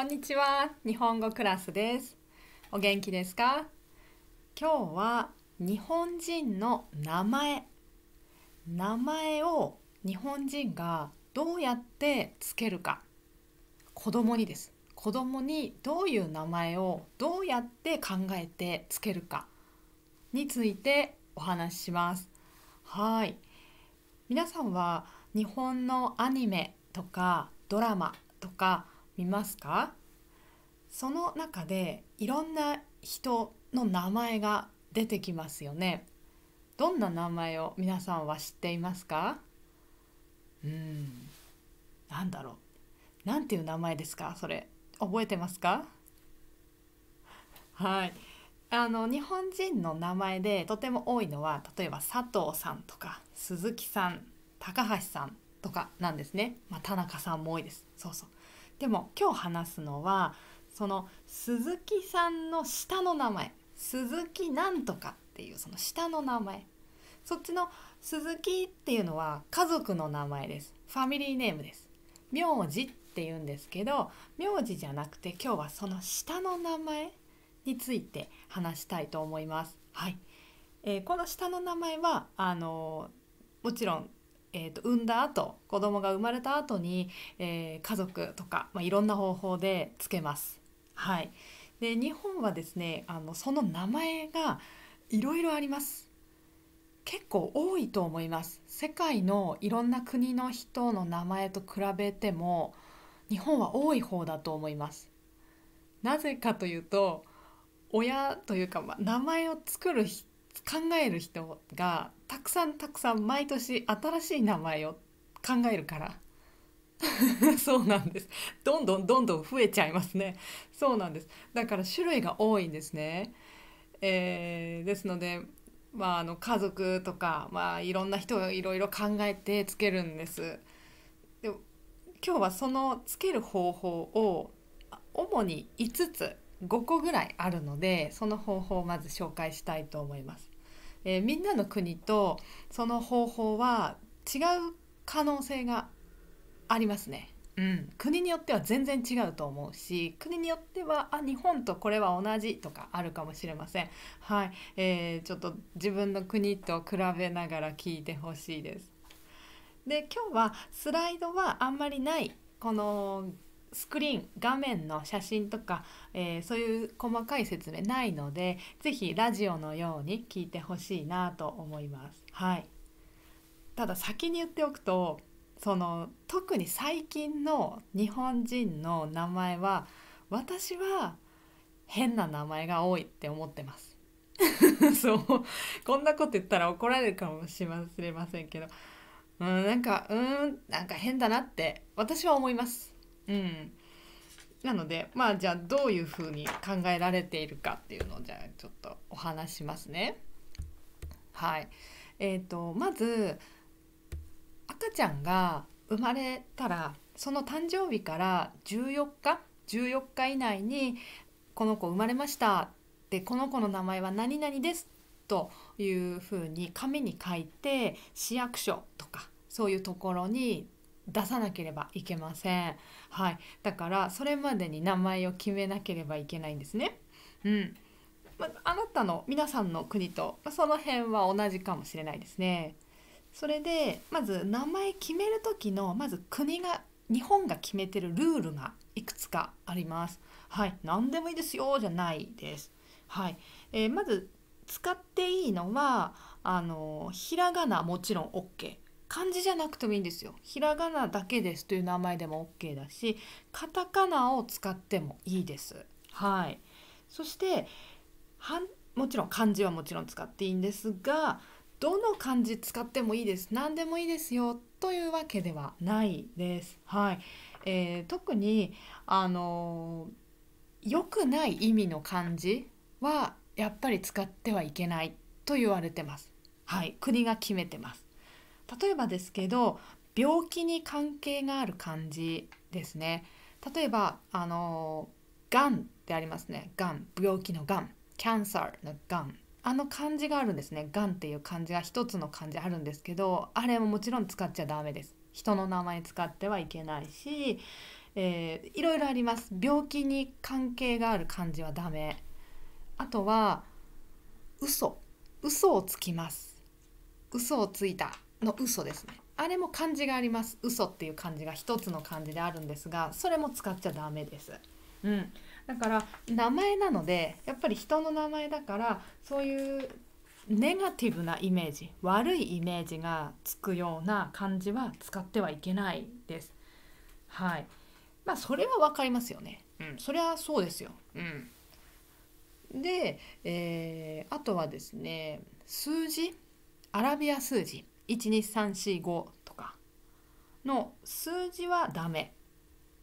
こんにちは日本語クラスですお元気ですか今日は日本人の名前名前を日本人がどうやってつけるか子供にです子供にどういう名前をどうやって考えてつけるかについてお話ししますはい皆さんは日本のアニメとかドラマとか見ますかその中でいろんな人の名前が出てきますよね。どんな名前を皆さんは知っていますかうん、なんだろう。なんていう名前ですかそれ。覚えてますかはい。あの日本人の名前でとても多いのは例えば佐藤さんとか鈴木さん高橋さんとかなんですね、まあ、田中さんも多いですそうそうでも今日話すのはその鈴木さんの下の名前鈴木なんとかっていうその下の名前そっちの鈴木っていうのは家族の名前ですファミリーネームです名字って言うんですけど名字じゃなくて今日はその下の名前について話したいと思いますはい、えー、この下の名前はあのー、もちろんえーと、産んだ後子供が生まれた後に、えー、家族とか、まあ、いろんな方法でつけます。はい、で日本はですねあのその名前がいろいろあります。結構多いと思います世界のいろんな国の人の名前と比べても日本は多い方だと思いますなぜかというと親というか、まあ、名前を作る人考える人がたくさんたくさん毎年新しい名前を考えるから そうなんですどんどんどんどん増えちゃいますねそうなんですだから種類が多いんですね、えー、ですのでまあ、あの家族とか、まあ、いろんな人をいろいろ考えてつけるんですで今日はそのつける方法を主に5つ5個ぐらいあるのでその方法をまず紹介したいと思います。えー、みんなの国とその方法は違う可能性がありますね。うん、国によっては全然違うと思うし国によってはあ日本とこれは同じとかあるかもしれませんはい、えー、ちょっと自分の国と比べながら聞いてほしいですで今日はスライドはあんまりないこのスクリーン画面の写真とか、えー、そういう細かい説明ないので是非ラジオのように聞いてほしいなと思います。はい、ただ先に言っておくとその特に最近の日本人の名前は私は変な名前が多いって思ってます。そうこんなこと言ったら怒られるかもしれませんけど、うん、なんかうーんなんか変だなって私は思います。うんなのでまあじゃあどういうふうに考えられているかっていうのをじゃあちょっとお話しますね。はいえーと、まず赤ちゃんが生まれたらその誕生日から14日14日以内に「この子生まれました」で「この子の名前は何々です」というふうに紙に書いて市役所とかそういうところに出さなければいけません。はい、だからそれまでに名前を決めなければいけないんですね。うん。まあなたの皆さんの国と、まその辺は同じかもしれないですね。それでまず名前決める時のまず国が日本が決めてるルールがいくつかあります。はい、何でもいいですよじゃないです。はい、えー、まず使っていいのはあのひらがなもちろん OK。漢字じゃなくてもいいんですよ。ひらがなだけですという名前でも OK だし、カタカナを使ってもいいです。はい。そしてはんもちろん漢字はもちろん使っていいんですが、どの漢字使ってもいいです。何でもいいですよというわけではないです。はい。えー、特にあの良くない意味の漢字はやっぱり使ってはいけないと言われてます。はい、国が決めてます。例えばですけど病気に関係がある感じですね例えばあのがんってありますねがん病気のがんキャンサーのがんあの漢字があるんですねがんっていう漢字が一つの漢字あるんですけどあれももちろん使っちゃダメです人の名前使ってはいけないし、えー、いろいろあります病気に関係がある漢字はダメあとは嘘嘘をつきます嘘をついたの嘘ですねあれも漢字があります嘘っていう漢字が一つの漢字であるんですがそれも使っちゃダメです。うん、だから名前なのでやっぱり人の名前だからそういうネガティブなイメージ悪いイメージがつくような漢字は使ってはいけないです。はいまあそれは分かりますよね。うん、それはそうですよ。うん、で、えー、あとはですね数字アラビア数字12345とかの数字はダメ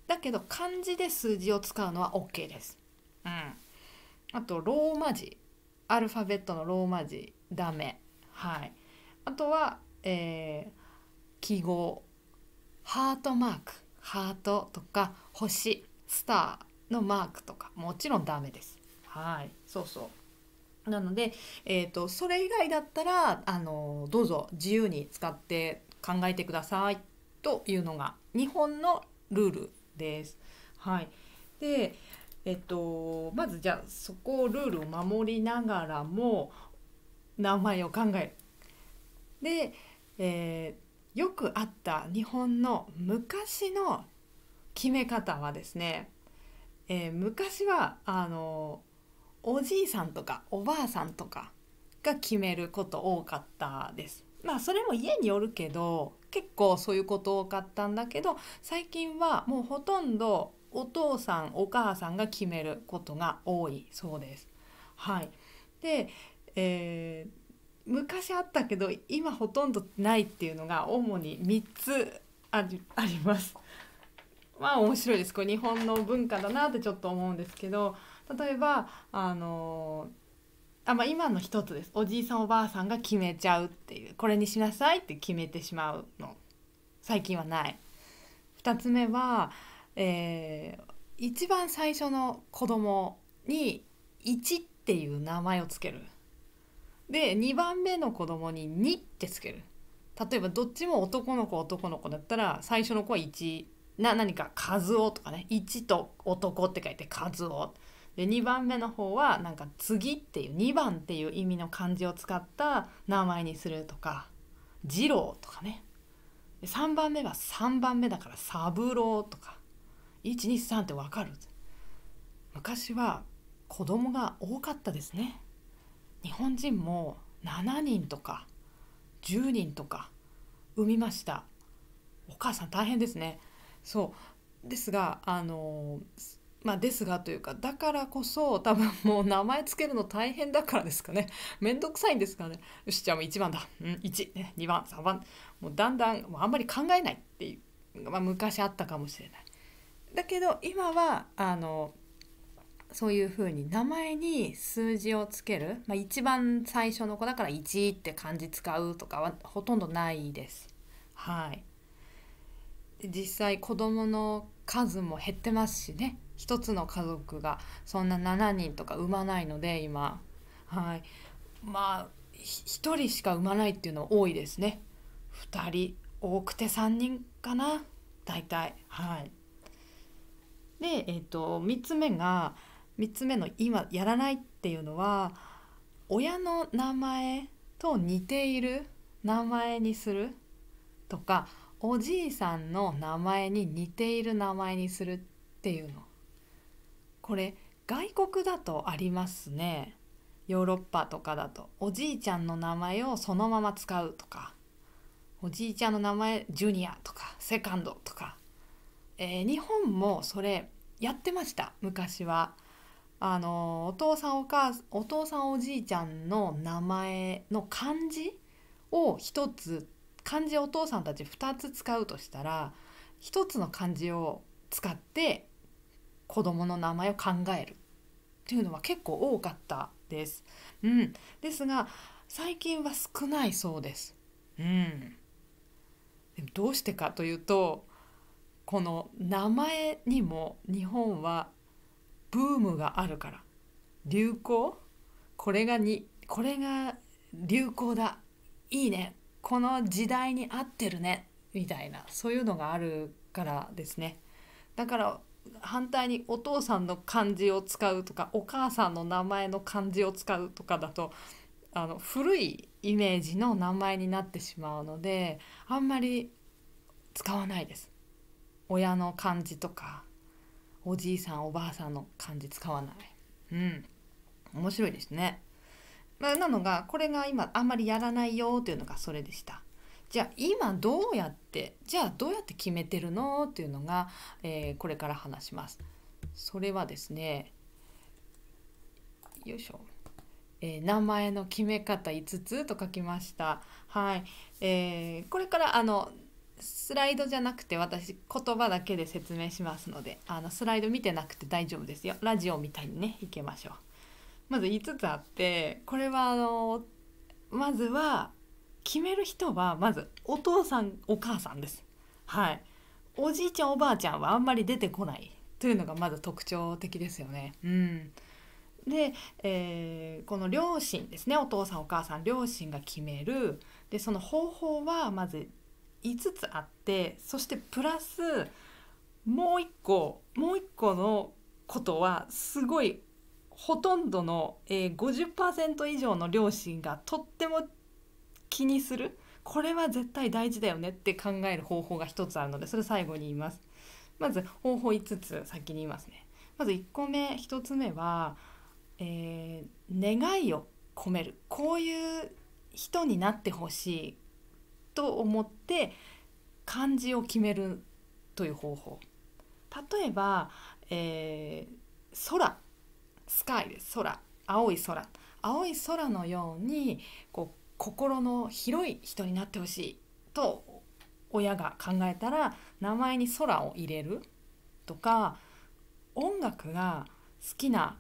だけど漢字で数字を使うのは OK です。うん、あとローマ字アルファベットのローマ字ダメ。はい、あとは、えー、記号ハートマークハートとか星スターのマークとかもちろんダメです。はいそうそう。なので、えーと、それ以外だったらあのどうぞ自由に使って考えてくださいというのが日本のルールです。はい、で、えっと、まずじゃあそこをルールを守りながらも名前を考える。で、えー、よくあった日本の昔の決め方はですね、えー、昔はあのおじいさんとかおばあさんとかが決めること多かったです。まあそれも家によるけど結構そういうこと多かったんだけど最近はもうほとんどお父さんお母さんが決めることが多いそうです。はい、で、えー昔あったけど今ほとんどないっていうのが主に3つあります。まあ面白いですこれ日本の文化だなってちょっと思うんですけど例えばあのあ、まあ、今の一つですおじいさんおばあさんが決めちゃうっていうこれにしなさいって決めてしまうの最近はない2つ目は、えー、一番最初の子供に1っていう名前をつけるで2番目の子供に2ってつける例えばどっちも男の子男の子だったら最初の子は1な何か「和夫」とかね「1」と「男」って書いて「和夫」で2番目の方はなんか「次」っていう2番っていう意味の漢字を使った名前にするとか「次郎」とかねで3番目は3番目だから「三郎」とか123ってわかる昔は子供が多かったですね日本人も7人とか10人とか産みましたお母さん大変ですねそうですがあのーまあ、ですがというかだからこそ多分もう名前つけるの大変だからですかね めんどくさいんですかねよしじゃあもう1番だ、うん、12番3番もうだんだんもうあんまり考えないっていうまあ、昔あったかもしれない。だけど今はあのそういうふうに名前に数字をつける、まあ、一番最初の子だから1って漢字使うとかはほとんどないです。はい、実際子供の数も減ってますしね1つの家族がそんな7人とか産まないので今はいまあ1人しか産まないっていうの多いですね2人多くて3人かな大体はいでえっ、ー、と3つ目が3つ目の今やらないっていうのは親の名前と似ている名前にするとかおじいさんの名前に似ている名前にするっていうのこれ外国だとありますねヨーロッパとかだとおじいちゃんの名前をそのまま使うとかおじいちゃんの名前ジュニアとかセカンドとか、えー、日本もそれやってました昔は。あのお父さんお母お父さんおじいちゃんの名前の漢字を1つ漢字お父さんたち2つ使うとしたら1つの漢字を使って子供の名前を考えるっていうのは結構多かったです。うん、ですが最近は少ないそうです。うん、でもどうしてかというとこの名前にも日本はブームがあるから流行これがにこれが流行だいいねこの時代に合ってるねみたいなそういうのがあるからですねだから反対にお父さんの漢字を使うとかお母さんの名前の漢字を使うとかだとあの古いイメージの名前になってしまうのであんまり使わないです。親の漢字とかおじいさんおばあさんの漢字使わない。うん、面白いですね。まあ、なのがこれが今あんまりやらないよというのがそれでした。じゃあ今どうやってじゃあどうやって決めてるのっていうのが、えー、これから話します。それはですねよいしょ、えー、名前の決め方5つと書きました。はい、えー、これからあのスライドじゃなくて私言葉だけで説明しますのであのスライド見てなくて大丈夫ですよラジオみたいにねいけましょうまず5つあってこれはあのまずは決める人はまずお父さんお母さんですはいおじいちゃんおばあちゃんはあんまり出てこないというのがまず特徴的ですよねうんで、えー、この両親ですねお父さんお母さん両親が決めるでその方法はまず5つあってそしてプラスもう1個もう1個のことはすごいほとんどの、えー、50%以上の両親がとっても気にするこれは絶対大事だよねって考える方法が一つあるのでそれ最後に言いますまず方法5つ先に言いますねまず1個目1つ目は、えー、願いを込めるこういう人になってほしいと思って漢字を決めるという方法例えば、えー、空スカイです空青い空青い空のようにこ心の広い人になってほしいと親が考えたら名前に空を入れるとか音楽が好きな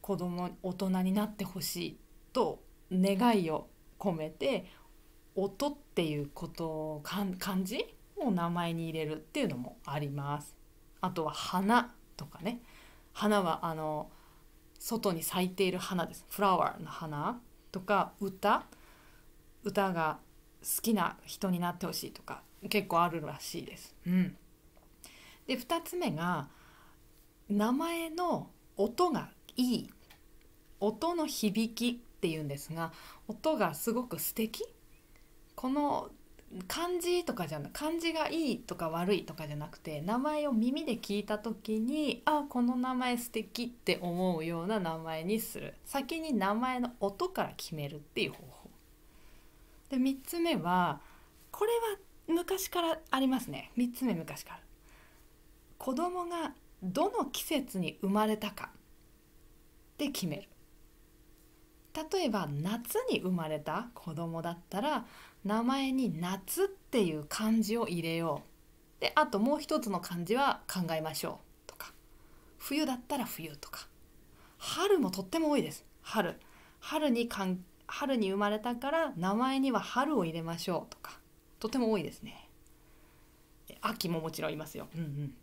子供大人になってほしいと願いを込めて音っていうことを漢字を名前に入れるっていうのもあります。あとは花とかね花はあの外に咲いている花ですフラワーの花とか歌歌が好きな人になってほしいとか結構あるらしいです。うん、で2つ目が名前の音がいい音の響きっていうんですが音がすごく素敵この漢字とかじゃな漢字がいいとか悪いとかじゃなくて名前を耳で聞いた時にあこの名前素敵って思うような名前にする先に名前の音から決めるっていう方法で3つ目はこれは昔からありますね3つ目昔から。子供がどの季節に生まれたかで決める。例えば夏に生まれた子供だったら名前に「夏」っていう漢字を入れようであともう一つの漢字は考えましょうとか冬だったら冬とか春もとっても多いです春春に関春に生まれたから名前には春を入れましょうとかとても多いですね秋ももちろんいますよ、うんうん、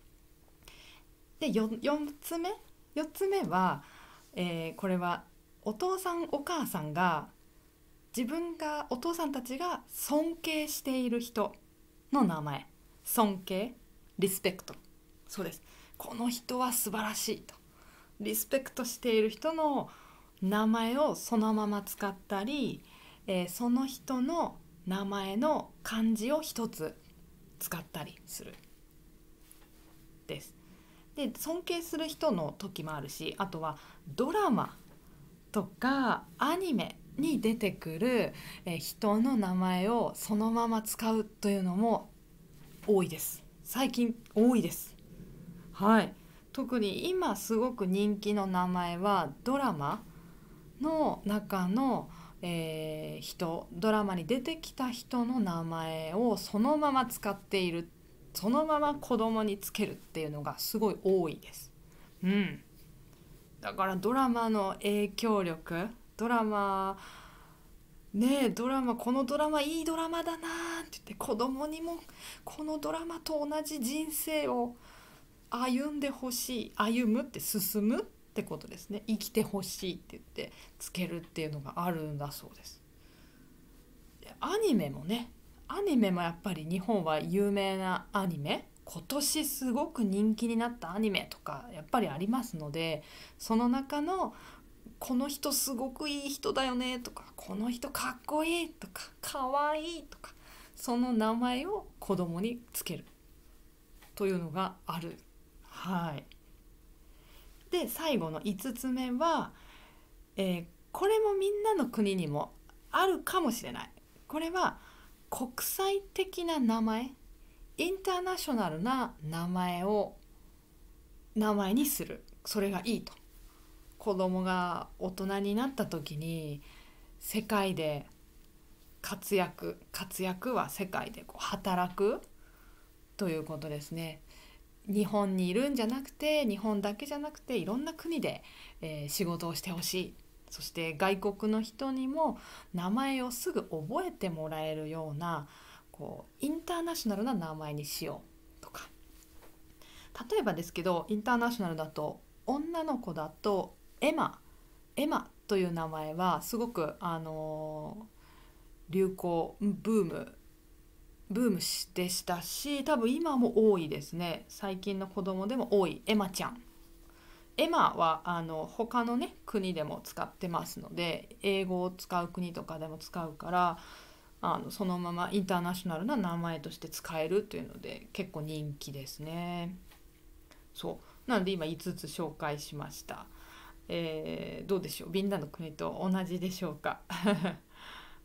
で 4, つ目4つ目は、えー、これはお父さんお母さんが自分がお父さんたちが尊敬している人の名前尊敬リスペクトそうですこの人は素晴らしいとリスペクトしている人の名前をそのまま使ったり、えー、その人の名前の漢字を一つ使ったりするです。で尊敬する人の時もあるしあとはドラマとかアニメに出てくる、え人の名前をそのまま使うというのも多いです。最近多いです。はい特に今すごく人気の名前はドラマの中の、えー、人ドラマに出てきた人の名前をそのまま使っているそのまま子供につけるっていうのがすごい多いです。うん、だからドラマの影響力ドラマねえドラマこのドラマいいドラマだなって言って子供にもこのドラマと同じ人生を歩んでほしい歩むって進むってことですね生きてほしいって言ってつけるっていうのがあるんだそうですアニメもねアニメもやっぱり日本は有名なアニメ今年すごく人気になったアニメとかやっぱりありますのでその中のこの人すごくいい人だよねとかこの人かっこいいとかかわいいとかその名前を子供につけるというのがあるはい。で最後の5つ目は、えー、これもみんなの国にもあるかもしれないこれは国際的な名前インターナショナルな名前を名前にするそれがいいと子供が大人になった時に世界で活躍活躍は世界でこう働くということですね日本にいるんじゃなくて日本だけじゃなくていろんな国で、えー、仕事をしてほしいそして外国の人にも名前をすぐ覚えてもらえるようなこうインターナショナルな名前にしようとか例えばですけどインターナショナルだと女の子だとエマエマという名前はすごく、あのー、流行ブームブームでしたし多分今も多いですね最近の子供でも多いエマちゃんエマはあの他のね国でも使ってますので英語を使う国とかでも使うからあのそのままインターナショナルな名前として使えるというので結構人気ですねそうなので今5つ紹介しました、えー、どうでしょうみんなの国と同じでしょうか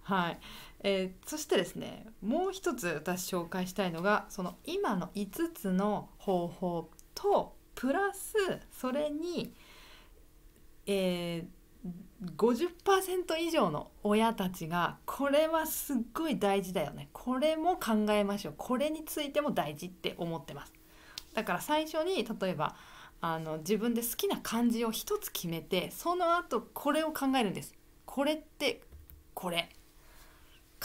はい、えー、そしてですねもう一つ私紹介したいのがその今の5つの方法とプラスそれに、えー、50%以上の親たちがこれはすっごい大事だよねこれも考えましょうこれについても大事って思ってます。だから最初に例えばあの自分で好きな漢字を1つ決めてその後これを考えるんです。これってこれ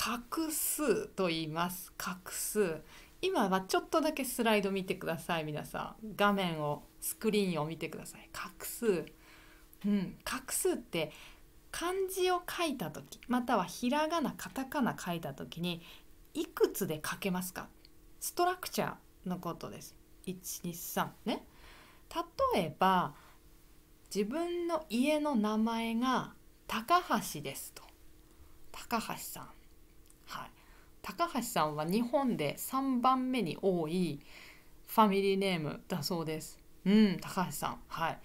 画数と言います画数今はちょっとだけスライド見てください皆さん画面をスクリーンを見てください画数うん画数って漢字を書いた時またはひらがなカタカナ書いた時にいくつで書けますかストラクチャーのことです123ね例えば自分の家の名前が高橋ですと高橋さんはい、高橋さんは日本で3番目に多いファミリーネームだそうです。うん、高橋さん。はい。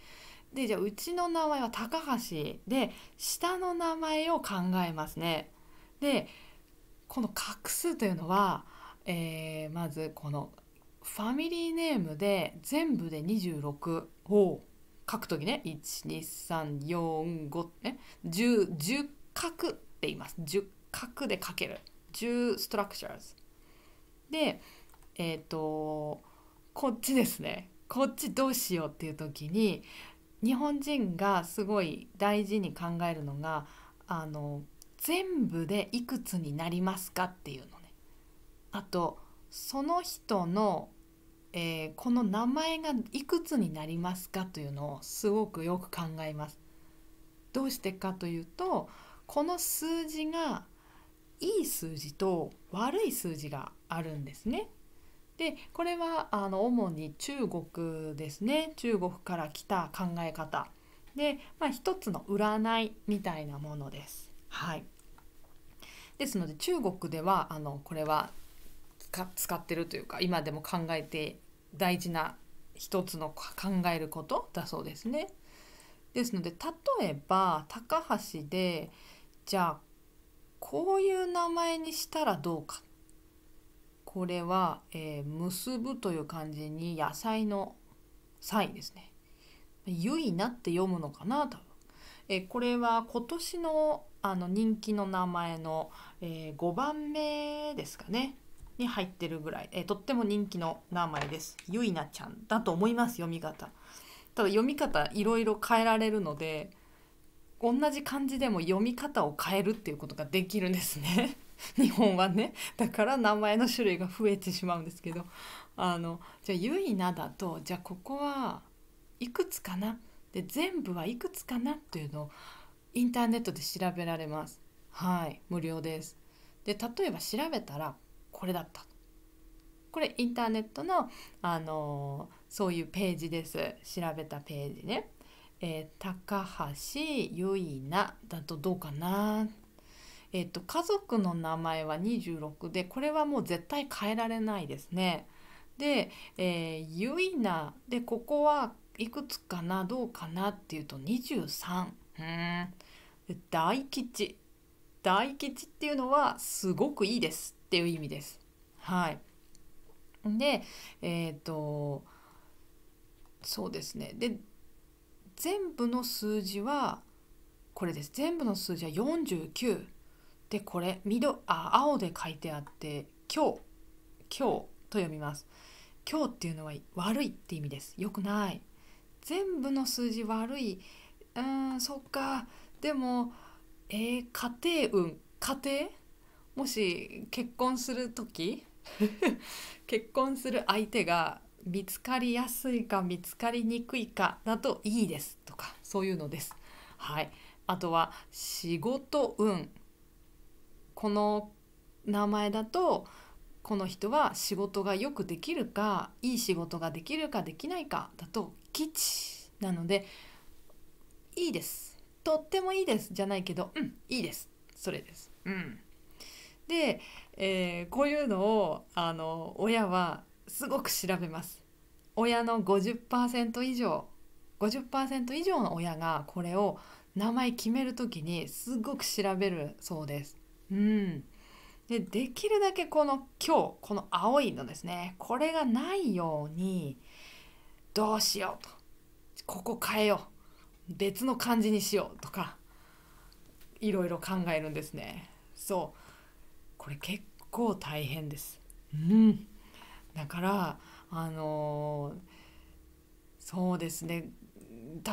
で、じゃあうちの名前は高橋で、下の名前を考えますね。で、この画数というのは、えー、まずこのファミリーネームで全部で26を書くときね、1、2、3、4、5、ね、10、10画って言います。10画で書ける。two structures でえっ、ー、とこっちですねこっちどうしようっていう時に日本人がすごい大事に考えるのがあの全部でいくつになりますかっていうのねあとその人の、えー、この名前がいくつになりますかというのをすごくよく考えますどうしてかというとこの数字がいい数字と悪い数字があるんですね。でこれはあの主に中国ですね中国から来た考え方で、まあ、一つの占いみたいなものです。はい、ですので中国ではあのこれは使ってるというか今でも考えて大事な一つの考えることだそうですね。ですので例えば高橋でじゃあこういう名前にしたらどうかこれは、えー、結ぶという漢字に野菜の菜ですね。ゆいなって読むのかな多分。えー、これは今年のあの人気の名前の、えー、5番目ですかね。に入ってるぐらい、えー、とっても人気の名前です。ゆいなちゃんだと思います読み方。ただ読み方いろいろ変えられるので同じ漢字でも読み方を変えるっていうことができるんですね 日本はねだから名前の種類が増えてしまうんですけどあのじゃあ「ゆいな」だとじゃあここはいくつかなで全部はいくつかなというのをインターネットで調べられます。はい無料ですで例えば調べたらこれだったこれインターネットの、あのそういうページです調べたページね。えー、高橋ゆいなだとどうかな。えっ、ー、と家族の名前は26でこれはもう絶対変えられないですね。で、えー、ゆいなでここはいくつかなどうかなっていうと23。うん大吉大吉っていうのはすごくいいですっていう意味です。はい、でえっ、ー、とそうですねで全部の数字はこれです全部の数字は49でこれ緑あ青で書いてあって「今日」「今日」と読みます。今日っていうのは悪いって意味です。良くない。全部の数字悪い。うーん、そっか。でも、えー、家庭運、家庭もし結婚する時 結婚する相手が見つかりやすいか見つかりにくいかだといいですとかそういうのです。はい、あとは仕事運この名前だとこの人は仕事がよくできるかいい仕事ができるかできないかだと吉なのでいいですとってもいいですじゃないけどうんいいですそれです。うん、で、えー、こういうのをあの親はすごく調べます親の50%以上50%以上の親がこれを名前決める時にすごく調べるそうです。うん、でできるだけこの今日この青いのですねこれがないようにどうしようとここ変えよう別の漢字にしようとかいろいろ考えるんですね。そうこれ結構大変です。うんだからあのそうですね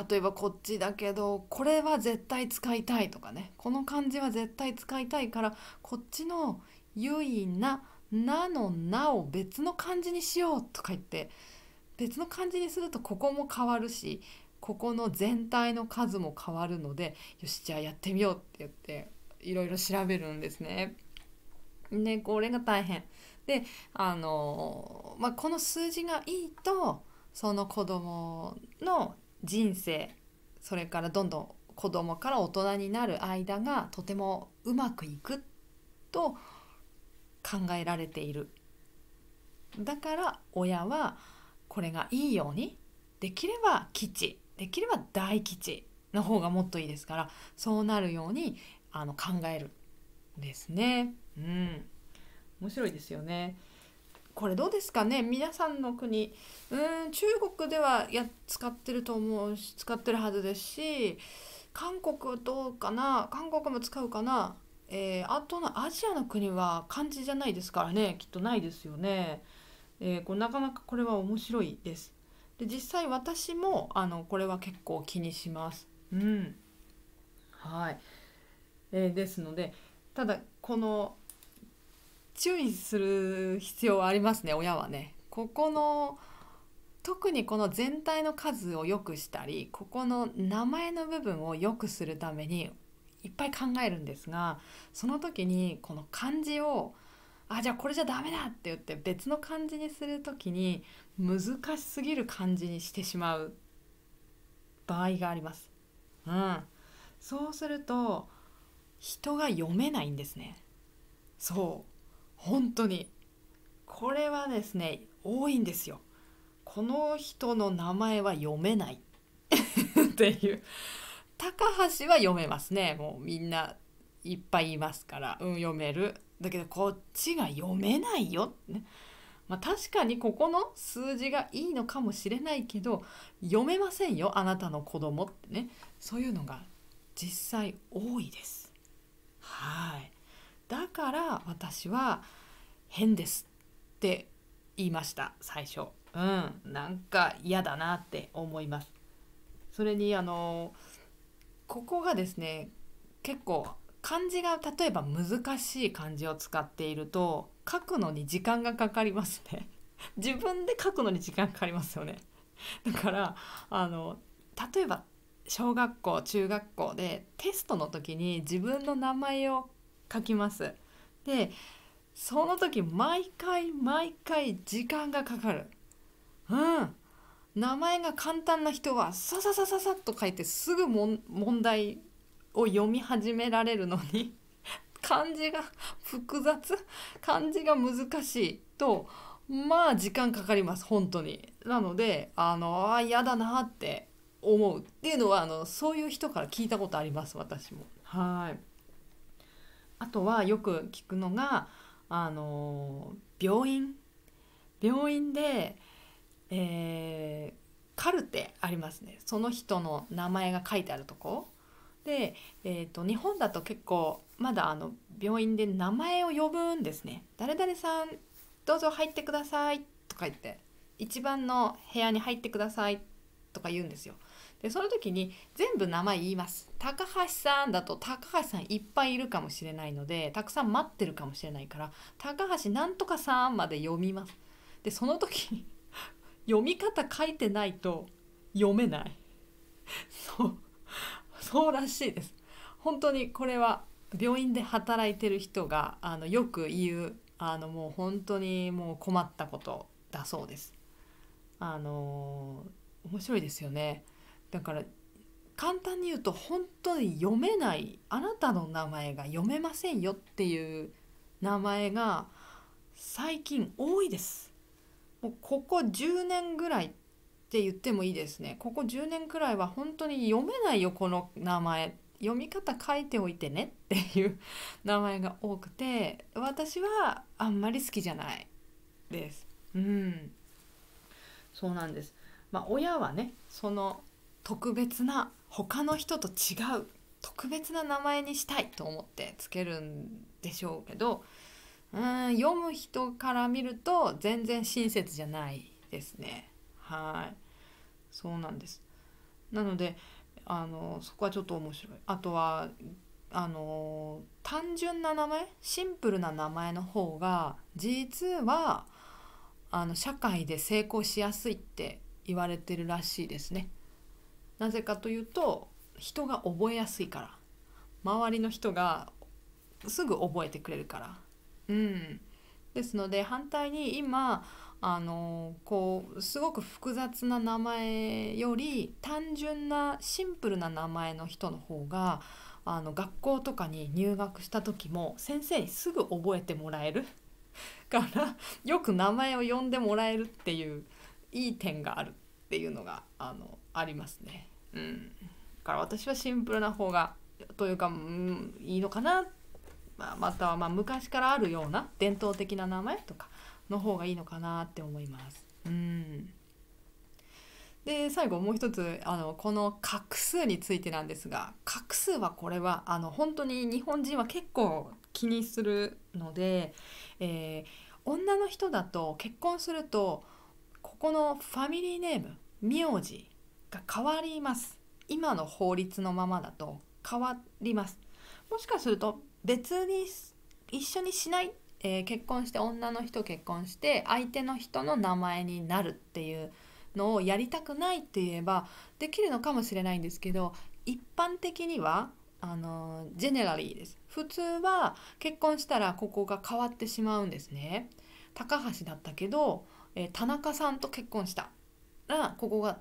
例えばこっちだけどこれは絶対使いたいとかねこの漢字は絶対使いたいからこっちの「ゆいな」「な」の「な」を別の漢字にしようとか言って別の漢字にするとここも変わるしここの全体の数も変わるのでよしじゃあやってみようって言っていろいろ調べるんですね。でこれが大変。であの、まあ、この数字がいいとその子供の人生それからどんどん子供から大人になる間がとてもうまくいくと考えられているだから親はこれがいいようにできれば吉できれば大吉の方がもっといいですからそうなるようにあの考えるですね。うん面白いですよね。これどうですかね皆さんの国うん中国ではや使ってると思うし使ってるはずですし韓国どうかな韓国も使うかな、えー、あとのアジアの国は漢字じゃないですからねきっとないですよね、えー、こうなかなかこれは面白いですで実際私もあのこれは結構気にしますうんはい、えー、ですのでただこの注意する必要はありますね親はね。ここの特にこの全体の数を良くしたりここの名前の部分を良くするためにいっぱい考えるんですがその時にこの漢字をあじゃあこれじゃダメだって言って別の漢字にする時に難しすぎる漢字にしてしまう場合があります。うん、そうすると人が読めないんですね。そう本当にこれはですね多いんですよこの人の名前は読めない っていう高橋は読めますねもうみんないっぱいいますから、うん、読めるだけどこっちが読めないよ、ねまあ、確かにここの数字がいいのかもしれないけど読めませんよあなたの子供ってねそういうのが実際多いですはいだから私は変ですって言いました最初うんなんか嫌だなって思いますそれにあのここがですね結構漢字が例えば難しい漢字を使っていると書くのに時間がかかりますね 自分で書くのに時間かかりますよねだからあの例えば小学校中学校でテストの時に自分の名前を書きます。でその時毎回毎回時間がかかる。うん名前が簡単な人はさささささっと書いてすぐ問題を読み始められるのに 漢字が複雑漢字が難しいとまあ時間かかります本当に。なのであのあ嫌だなって思うっていうのはあのそういう人から聞いたことあります私も。はいあとはよく聞くのがあの病院病院で、えー、カルテありますねその人の名前が書いてあるとこで、えーと、と日本だと結構まだあの病院で名前を呼ぶんですね「誰々さんどうぞ入ってください」とか言って「一番の部屋に入ってください」とか言うんですよ。でその時に全部名前言います高橋さんだと高橋さんいっぱいいるかもしれないのでたくさん待ってるかもしれないから高橋なんとかさんまで読みますでその時に 読み方書いてないと読めないそうそうらしいです本当にこれは病院で働いてる人があのよく言うあのもう本当にもう困ったことだそうですあの面白いですよねだから簡単に言うと本当に読めないあなたの名前が読めませんよっていう名前が最近多いです。もうここ10年ぐらいって言ってもいいですね。ここ10年くらいは本当に読めないよこの名前。読み方書いておいてねっていう名前が多くて私はあんまり好きじゃないです。うん。そうなんです。まあ親はねその特別な他の人と違う特別な名前にしたいと思ってつけるんでしょうけどうん読む人から見ると全然親切じゃないですねはいそうなんですなのであのそこはちょっと面白いあとはあの単純な名前シンプルな名前の方が実はあの社会で成功しやすいって言われてるらしいですね。なぜかというと人が覚えやすいから周りの人がすぐ覚えてくれるから。うん、ですので反対に今あのこうすごく複雑な名前より単純なシンプルな名前の人の方があの学校とかに入学した時も先生にすぐ覚えてもらえるからよく名前を呼んでもらえるっていういい点があるっていうのがあのありますね。うん、だから私はシンプルな方がというか、うん、いいのかな、まあ、またはま昔からあるような伝統的な名前とかの方がいいのかなって思います。うんで最後もう一つあのこの画数についてなんですが画数はこれはあの本当に日本人は結構気にするので、えー、女の人だと結婚するとここのファミリーネーム名字が変わります今の法律のままだと変わりますもしかすると別に一緒にしない、えー、結婚して女の人結婚して相手の人の名前になるっていうのをやりたくないって言えばできるのかもしれないんですけど一般的にはあのジェネラリーです普通は結婚したらここが変わってしまうんですね高橋だったけど、えー、田中さんと結婚したらここが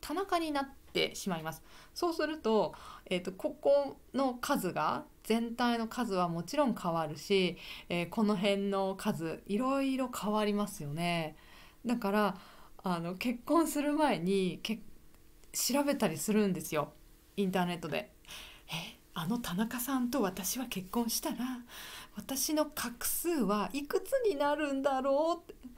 田中になってしまいますそうすると,、えーとここの数が全体の数はもちろん変わるし、えー、この辺の数いろいろ変わりますよねだからあの結婚する前にけ調べたりするんですよインターネットで。えあの田中さんと私は結婚したら私の画数はいくつになるんだろうって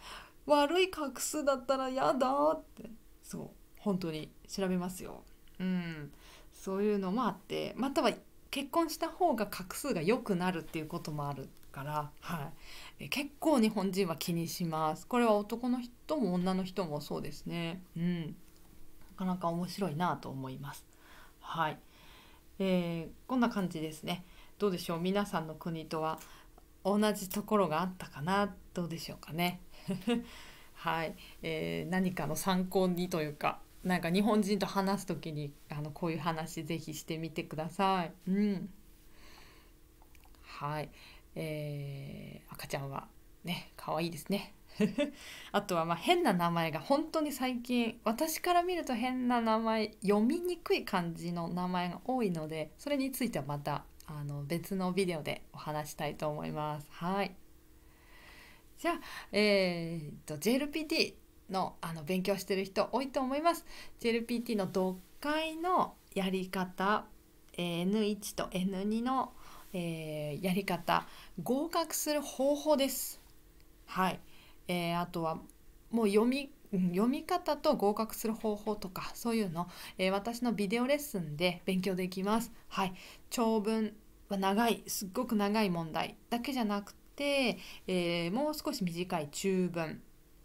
悪い画数だったらやだってそう本当に調べますよ。うん、そういうのもあってまたは結婚した方が画数が良くなるっていうこともあるから、はい、結構日本人は気にしますこれは男の人も女の人もそうですね、うん、なかなか面白いなと思います。はい、えー、こんな感じですねどうでしょう皆さんの国とは同じところがあったかなどうでしょうかね はい、えー、何かの参考にというかなんか日本人と話す時にあのこういう話ぜひしてみてください。うん、はい、えー、赤ちゃんはね可愛いですね。あとはまあ変な名前が本当に最近私から見ると変な名前読みにくい感じの名前が多いのでそれについてはまたあの別のビデオでお話したいと思います。はいじゃあ、えー、と JLPT のあの勉強してる人多いと思います。JLPT の読解のやり方、えー、N1 と N2 の、えー、やり方合格する方法です。はい、えー、あとはもう読み読み方と合格する方法とかそういうの、えー、私のビデオレッスンで勉強できます。はい、長文は長いすっごく長い問題だけじゃなくてて、えー、もう少し短い中文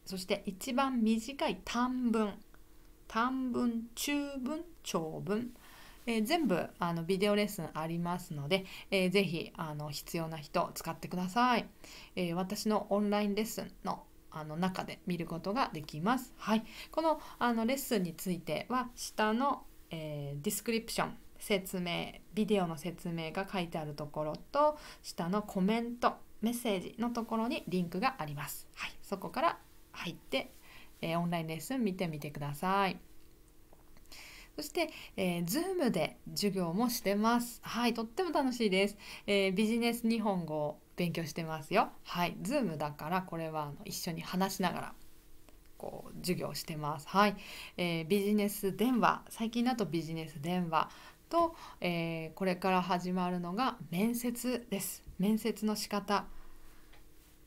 そして一番短い短文短文中文長文、えー、全部あのビデオレッスンありますので、えー、ぜひあの必要な人使ってください、えー、私のオンラインレッスンのあの中で見ることができます。はい、このあのレッスンについては下の、えー、ディスクリプション説明ビデオの説明が書いてあるところと下のコメントメッセージのところにリンクがあります。はい、そこから入って、えー、オンラインレッスン見てみてください。そして、えー、Zoom で授業もしてます。はい、とっても楽しいです。えー、ビジネス日本語を勉強してますよ。はい、Zoom だからこれはあの一緒に話しながらこう授業してます。はい、えー、ビジネス電話最近だとビジネス電話と、えー、これから始まるのが面接です。面接の仕方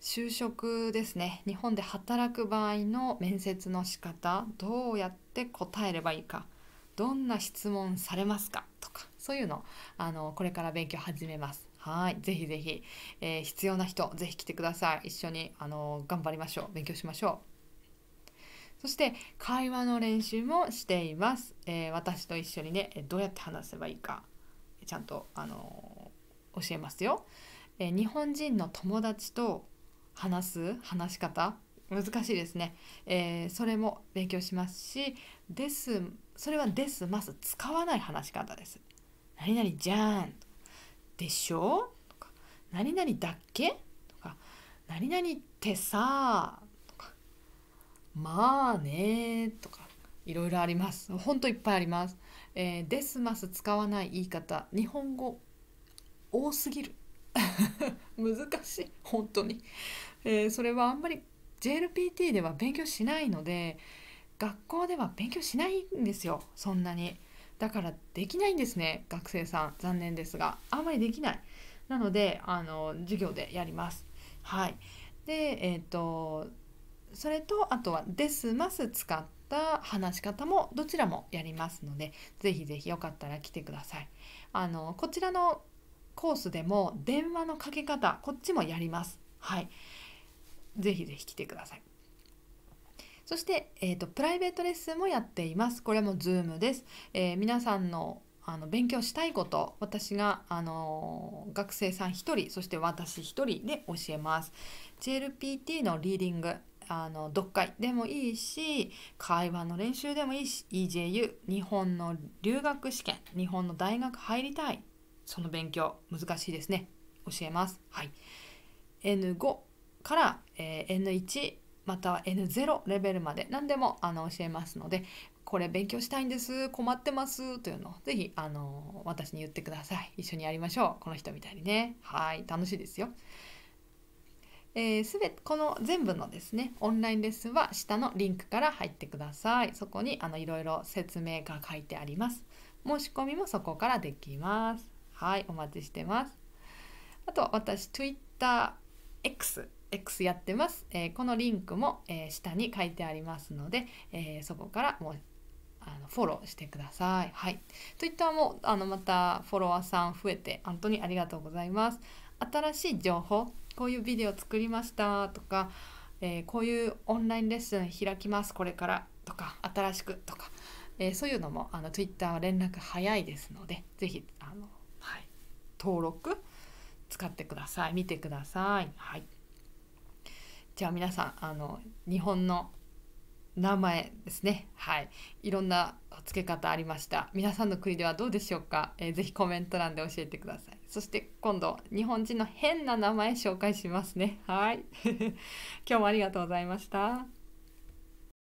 就職ですね日本で働く場合の面接の仕方どうやって答えればいいかどんな質問されますかとかそういうのあのこれから勉強始めます。はい、ぜひぜひ、えー、必要な人ぜひ来てください。一緒にあの頑張りましょう。勉強しましょう。そして会話の練習もしています。えー、私と一緒にねどうやって話せばいいかちゃんとあの教えますよ。えー、日本人の友達と話す話し方難しいですね、えー、それも勉強しますしですそれはですます使わない話し方です何々じゃんでしょとか何々だっけとか何々ってさとかまあねとかいろいろありますほんといっぱいあります、えー、ですます使わない言い方日本語多すぎる 難しい本当に、えー、それはあんまり JLPT では勉強しないので学校では勉強しないんですよそんなにだからできないんですね学生さん残念ですがあんまりできないなのであの授業でやりますはいでえっ、ー、とそれとあとは「ですます」使った話し方もどちらもやりますので是非是非よかったら来てくださいあのこちらのコースでも電話のかけ方こっちもやります。はい、ぜひぜひ来てください。そして、えーと、プライベートレッスンもやっています。これも Zoom です。えー、皆さんのあの勉強したいこと私が、あの学生さん1人そして私1人で教えます。JLPT のリーディングあの読解でもいいし会話の練習でもいいし EJU 日本の留学試験日本の大学入りたいその勉強難しいですね教えます、はい、N5 から、えー、N1 または N0 レベルまで何でもあの教えますのでこれ勉強したいんです困ってますというのを是非あの私に言ってください一緒にやりましょうこの人みたいにねはい楽しいですよ。えー、すべこの全部のですねオンラインレッスンは下のリンクから入ってくださいそこにあのいろいろ説明が書いてあります申し込みもそこからできますはい、お待ちしてます。あと、私、Twitter、X、X やってます。えー、このリンクも、えー、下に書いてありますので、えー、そこからもあのフォローしてください。はい。Twitter もあのまたフォロワーさん増えて、本当にありがとうございます。新しい情報、こういうビデオ作りましたとか、えー、こういうオンラインレッスン開きます、これからとか、新しくとか、えー、そういうのもあの Twitter は連絡早いですので、是非あの登録使ってください見てくださいはいじゃあ皆さんあの日本の名前ですねはいいろんな付け方ありました皆さんの国ではどうでしょうか、えー、ぜひコメント欄で教えてくださいそして今度日本人の変な名前紹介しますねはい 今日もありがとうございました